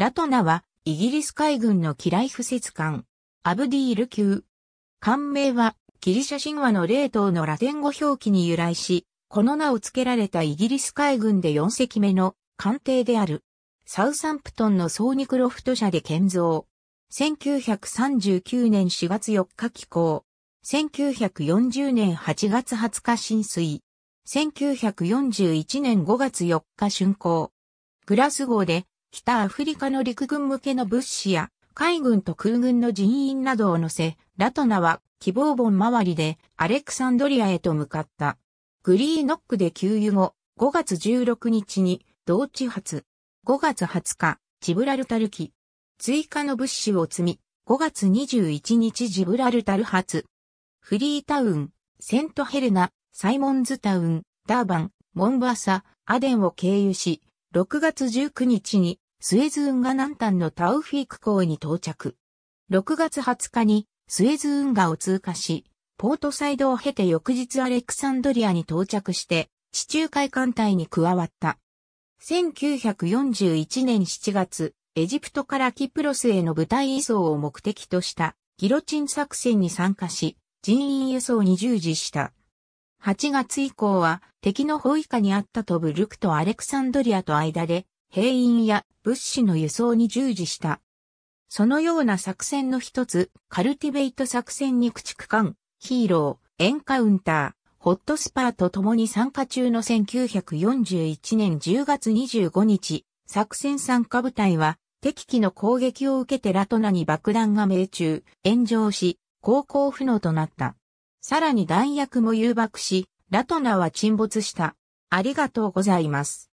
ラトナは、イギリス海軍の機雷不設艦、アブディール級。艦名は、ギリシャ神話の霊島のラテン語表記に由来し、この名を付けられたイギリス海軍で4隻目の艦艇である。サウサンプトンのソーニクロフト社で建造。1939年4月4日寄港。1940年8月20日浸水。1941年5月4日竣工。グラス号で北アフリカの陸軍向けの物資や海軍と空軍の人員などを乗せ、ラトナは希望本周りでアレクサンドリアへと向かった。グリーノックで給油後、5月16日に同地発。5月20日、ジブラルタル機。追加の物資を積み、5月21日ジブラルタル発。フリータウン、セントヘルナ、サイモンズタウン、ダーバン、モンバーサ、アデンを経由し、6月19日にスエズ運河南端のタウフィーク港に到着。6月20日にスエズ運河を通過し、ポートサイドを経て翌日アレクサンドリアに到着して、地中海艦隊に加わった。1941年7月、エジプトからキプロスへの部隊移送を目的としたギロチン作戦に参加し、人員輸送に従事した。8月以降は敵の包囲下にあったトブルクとアレクサンドリアと間で兵員や物資の輸送に従事した。そのような作戦の一つ、カルティベイト作戦に駆逐艦、ヒーロー、エンカウンター、ホットスパーと共に参加中の1941年10月25日、作戦参加部隊は敵機の攻撃を受けてラトナに爆弾が命中、炎上し、航行不能となった。さらに弾薬も誘爆し、ラトナは沈没した。ありがとうございます。